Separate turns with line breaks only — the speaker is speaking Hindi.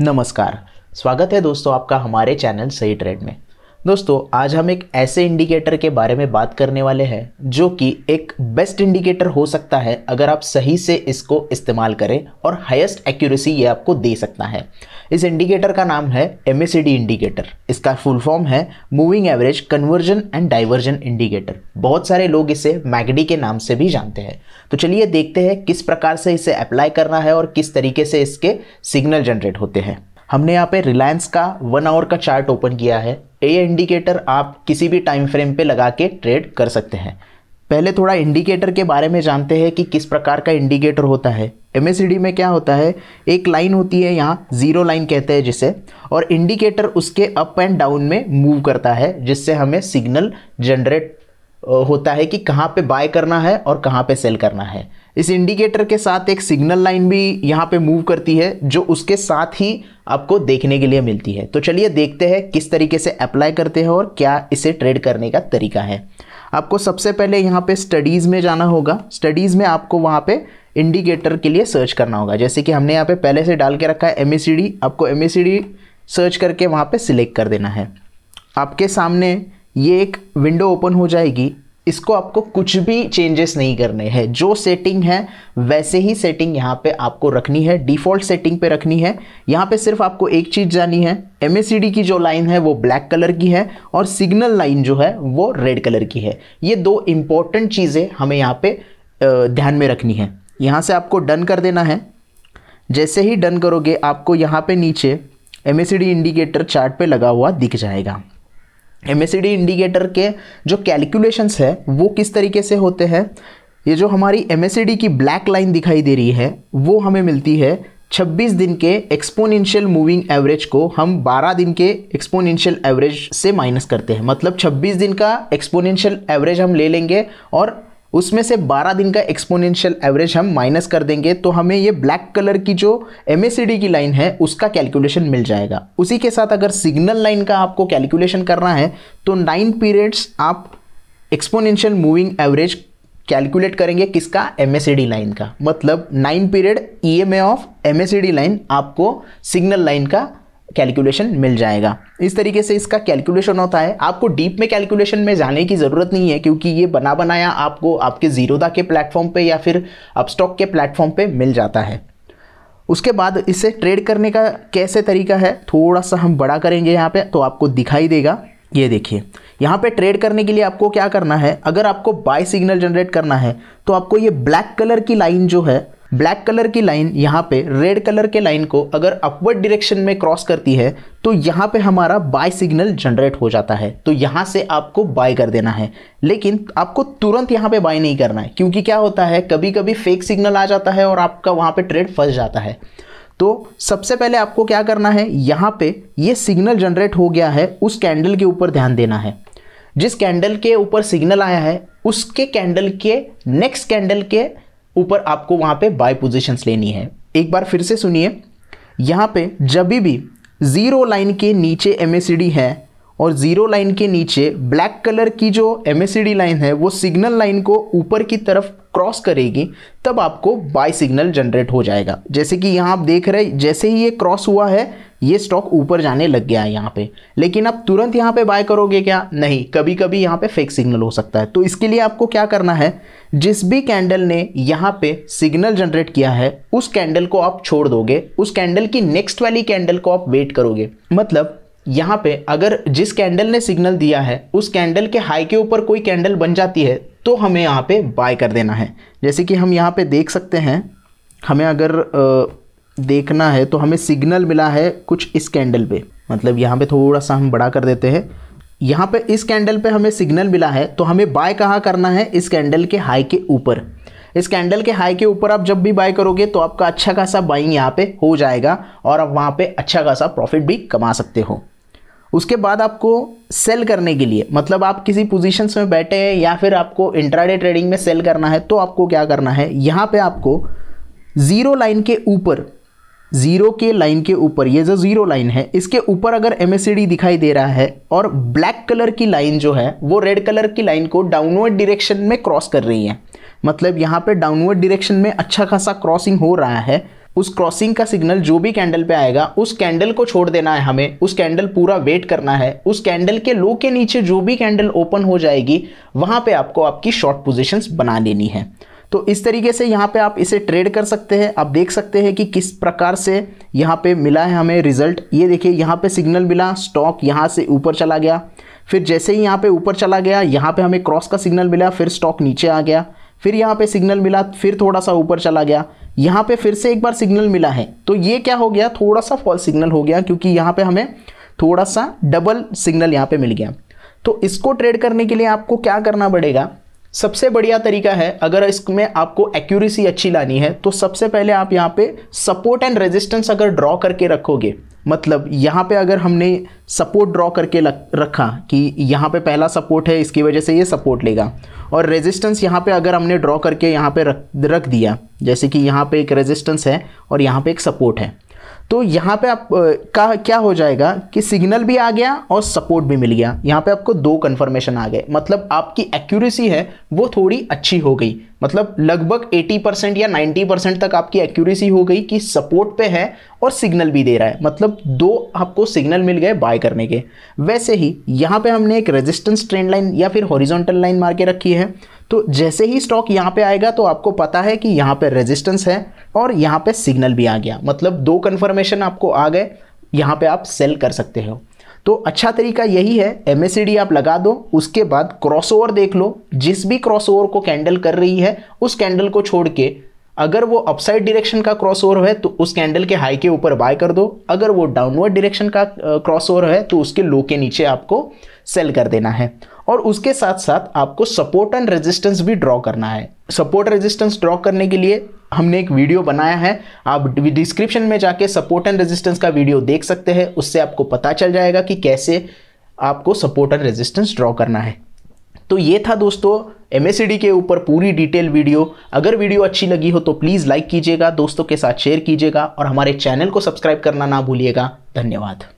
नमस्कार स्वागत है दोस्तों आपका हमारे चैनल सही ट्रेड में दोस्तों आज हम एक ऐसे इंडिकेटर के बारे में बात करने वाले हैं जो कि एक बेस्ट इंडिकेटर हो सकता है अगर आप सही से इसको इस्तेमाल करें और हाईएस्ट एक्यूरेसी ये आपको दे सकता है इस इंडिकेटर का नाम है एम इंडिकेटर इसका फुल फॉर्म है moving average convergence and divergence indicator बहुत सारे लोग इसे मैगडी के नाम से भी जानते हैं तो चलिए देखते हैं किस प्रकार से इसे अप्लाई करना है और किस तरीके से इसके सिग्नल जनरेट होते हैं हमने यहाँ पे रिलायंस का वन आवर का चार्ट ओपन किया है ए इंडिकेटर आप किसी भी टाइम फ्रेम पे लगा के ट्रेड कर सकते हैं पहले थोड़ा इंडिकेटर के बारे में जानते हैं कि किस प्रकार का इंडिकेटर होता है एम में क्या होता है एक लाइन होती है यहाँ ज़ीरो लाइन कहते हैं जिसे और इंडिकेटर उसके अप एंड डाउन में मूव करता है जिससे हमें सिग्नल जनरेट होता है कि कहाँ पे बाय करना है और कहाँ पे सेल करना है इस इंडिकेटर के साथ एक सिग्नल लाइन भी यहाँ पे मूव करती है जो उसके साथ ही आपको देखने के लिए मिलती है तो चलिए देखते हैं किस तरीके से अप्लाई करते हैं और क्या इसे ट्रेड करने का तरीका है आपको सबसे पहले यहाँ पे स्टडीज़ में जाना होगा स्टडीज़ में आपको वहाँ पे इंडिकेटर के लिए सर्च करना होगा जैसे कि हमने यहाँ पे पहले से डाल के रखा है एम आपको एम सर्च करके वहाँ पर सिलेक्ट कर देना है आपके सामने ये एक विंडो ओपन हो जाएगी इसको आपको कुछ भी चेंजेस नहीं करने हैं जो सेटिंग है वैसे ही सेटिंग यहाँ पे आपको रखनी है डिफ़ॉल्ट सेटिंग पे रखनी है यहाँ पे सिर्फ आपको एक चीज़ जानी है एम की जो लाइन है वो ब्लैक कलर की है और सिग्नल लाइन जो है वो रेड कलर की है ये दो इम्पॉर्टेंट चीज़ें हमें यहाँ पर ध्यान में रखनी है यहाँ से आपको डन कर देना है जैसे ही डन करोगे आपको यहाँ पर नीचे एम इंडिकेटर चार्ट पे लगा हुआ दिख जाएगा एम इंडिकेटर के जो कैलकुलेशंस है वो किस तरीके से होते हैं ये जो हमारी एम की ब्लैक लाइन दिखाई दे रही है वो हमें मिलती है 26 दिन के एक्सपोनेंशियल मूविंग एवरेज को हम 12 दिन के एक्सपोनेंशियल एवरेज से माइनस करते हैं मतलब 26 दिन का एक्सपोनेंशियल एवरेज हम ले लेंगे और उसमें से 12 दिन का एक्सपोनेंशियल एवरेज हम माइनस कर देंगे तो हमें ये ब्लैक कलर की जो एम की लाइन है उसका कैलकुलेशन मिल जाएगा उसी के साथ अगर सिग्नल लाइन का आपको कैलकुलेशन करना है तो नाइन पीरियड्स आप एक्सपोनेंशियल मूविंग एवरेज कैलकुलेट करेंगे किसका एम लाइन का मतलब nine period E of M line आपको सिग्नल लाइन का कैलकुलेशन मिल जाएगा इस तरीके से इसका कैलकुलेशन होता है आपको डीप में कैलकुलेशन में जाने की ज़रूरत नहीं है क्योंकि ये बना बनाया आपको आपके जीरोदा के प्लेटफॉर्म पे या फिर अपस्टॉक के प्लेटफॉर्म पे मिल जाता है उसके बाद इसे ट्रेड करने का कैसे तरीका है थोड़ा सा हम बड़ा करेंगे यहाँ पर तो आपको दिखाई देगा ये देखिए यहाँ पे ट्रेड करने के लिए आपको क्या करना है अगर आपको बाय सिग्नल जनरेट करना है तो आपको ये ब्लैक कलर की लाइन जो है ब्लैक कलर की लाइन यहाँ पे रेड कलर के लाइन को अगर अपवर्ड डायरेक्शन में क्रॉस करती है तो यहाँ पे हमारा बाय सिग्नल जनरेट हो जाता है तो यहाँ से आपको बाय कर देना है लेकिन आपको तुरंत यहाँ पे बाय नहीं करना है क्योंकि क्या होता है कभी कभी फेक सिग्नल आ जाता है और आपका वहाँ पर ट्रेड फंस जाता है तो सबसे पहले आपको क्या करना है यहाँ पर ये सिग्नल जनरेट हो गया है उस कैंडल के ऊपर ध्यान देना है जिस कैंडल के ऊपर सिग्नल आया है उसके कैंडल के नेक्स्ट कैंडल के ऊपर आपको वहाँ पे बाय पोजीशंस लेनी है एक बार फिर से सुनिए यहाँ पे जब भी ज़ीरो लाइन के नीचे एम है और ज़ीरो लाइन के नीचे ब्लैक कलर की जो एम लाइन है वो सिग्नल लाइन को ऊपर की तरफ क्रॉस करेगी तब आपको बाय सिग्नल जनरेट हो जाएगा जैसे कि यहाँ आप देख रहे जैसे ही ये क्रॉस हुआ है ये स्टॉक ऊपर जाने लग गया है यहाँ पे लेकिन आप तुरंत यहाँ पे बाय करोगे क्या नहीं कभी कभी यहाँ पे फेक सिग्नल हो सकता है तो इसके लिए आपको क्या करना है जिस भी कैंडल ने यहाँ पे सिग्नल जनरेट किया है उस कैंडल को आप छोड़ दोगे उस कैंडल की नेक्स्ट वाली कैंडल को आप वेट करोगे मतलब यहाँ पे अगर जिस कैंडल ने सिग्नल दिया है उस कैंडल के हाई के ऊपर कोई कैंडल बन जाती है तो हमें यहाँ पे बाय कर देना है जैसे कि हम यहाँ पे देख सकते हैं हमें अगर आ, देखना है तो हमें सिग्नल मिला है कुछ इस कैंडल पे मतलब यहाँ पे थोड़ा सा हम बड़ा कर देते हैं यहाँ पे इस कैंडल पे हमें सिग्नल मिला है तो हमें बाय कहाँ करना है इस कैंडल के हाई के ऊपर इस कैंडल के हाई के ऊपर आप जब भी बाय करोगे तो आपका अच्छा खासा बाइंग यहाँ पे हो जाएगा और आप वहाँ पे अच्छा खासा प्रॉफिट भी कमा सकते हो उसके बाद आपको सेल करने के लिए मतलब आप किसी पोजीशंस में बैठे हैं या फिर आपको इंट्राडे ट्रेडिंग में सेल करना है तो आपको क्या करना है यहाँ पे आपको ज़ीरो लाइन के ऊपर जीरो के लाइन के ऊपर ये जो जीरो लाइन है इसके ऊपर अगर एम दिखाई दे रहा है और ब्लैक कलर की लाइन जो है वो रेड कलर की लाइन को डाउनवर्ड डिरेक्शन में क्रॉस कर रही है मतलब यहाँ पे डाउनवर्ड डिरेक्शन में अच्छा खासा क्रॉसिंग हो रहा है उस क्रॉसिंग का सिग्नल जो भी कैंडल पे आएगा उस कैंडल को छोड़ देना है हमें उस कैंडल पूरा वेट करना है उस कैंडल के लो के नीचे जो भी कैंडल ओपन हो जाएगी वहाँ पे आपको आपकी शॉर्ट पोजीशंस बना लेनी है तो इस तरीके से यहाँ पे आप इसे ट्रेड कर सकते हैं आप देख सकते हैं कि किस प्रकार से यहाँ पे मिला है हमें रिजल्ट ये देखिए यहाँ पे सिग्नल मिला स्टॉक यहाँ से ऊपर चला गया फिर जैसे ही यहाँ पे ऊपर चला गया यहाँ पे हमें क्रॉस का सिग्नल मिला फिर स्टॉक नीचे आ गया फिर यहाँ पे सिग्नल मिला फिर थोड़ा सा ऊपर चला गया यहाँ पे फिर से एक बार सिग्नल मिला है तो ये क्या हो गया थोड़ा सा फॉल सिग्नल हो गया क्योंकि यहाँ पे हमें थोड़ा सा डबल सिग्नल यहाँ पे मिल गया तो इसको ट्रेड करने के लिए आपको क्या करना पड़ेगा सबसे बढ़िया तरीका है अगर इसमें आपको एक्यूरेसी अच्छी लानी है तो सबसे पहले आप यहाँ पे सपोर्ट एंड रेजिस्टेंस अगर ड्रॉ करके रखोगे मतलब यहाँ पे अगर हमने सपोर्ट ड्रॉ करके रखा कि यहाँ पे पहला सपोर्ट है इसकी वजह से ये सपोर्ट लेगा और रेजिस्टेंस यहाँ पे अगर हमने ड्रॉ करके यहाँ पे रख रख दिया जैसे कि यहाँ पे एक रेजिस्टेंस है और यहाँ पे एक सपोर्ट है तो यहाँ पे आप का क्या हो जाएगा कि सिग्नल भी आ गया और सपोर्ट भी मिल गया यहाँ पे आपको दो कन्फर्मेशन आ गए मतलब आपकी एक्यूरेसी है वो थोड़ी अच्छी हो गई मतलब लगभग 80 परसेंट या 90 परसेंट तक आपकी एक्यूरेसी हो गई कि सपोर्ट पे है और सिग्नल भी दे रहा है मतलब दो आपको सिग्नल मिल गए बाय करने के वैसे ही यहाँ पे हमने एक रेजिस्टेंस ट्रेंड लाइन या फिर हॉरिजॉन्टल लाइन मार के रखी है तो जैसे ही स्टॉक यहाँ पे आएगा तो आपको पता है कि यहाँ पे रेजिस्टेंस है और यहाँ पे सिग्नल भी आ गया मतलब दो कन्फर्मेशन आपको आ गए यहाँ पे आप सेल कर सकते हो तो अच्छा तरीका यही है एम आप लगा दो उसके बाद क्रॉसओवर देख लो जिस भी क्रॉस को कैंडल कर रही है उस कैंडल को छोड़ के अगर वो अपसाइड डायरेक्शन का क्रॉस ओवर है तो उस कैंडल के हाई के ऊपर बाय कर दो अगर वो डाउनवर्ड डायरेक्शन का क्रॉस ओवर है तो उसके लो के नीचे आपको सेल कर देना है और उसके साथ साथ आपको सपोर्ट एंड रेजिस्टेंस भी ड्रॉ करना है सपोर्ट रेजिस्टेंस ड्रॉ करने के लिए हमने एक वीडियो बनाया है आप डिस्क्रिप्शन में जाके सपोर्ट एंड रेजिस्टेंस का वीडियो देख सकते हैं उससे आपको पता चल जाएगा कि कैसे आपको सपोर्ट एंड रेजिस्टेंस ड्रॉ करना है तो ये था दोस्तों एम के ऊपर पूरी डिटेल वीडियो अगर वीडियो अच्छी लगी हो तो प्लीज़ लाइक कीजिएगा दोस्तों के साथ शेयर कीजिएगा और हमारे चैनल को सब्सक्राइब करना ना भूलिएगा धन्यवाद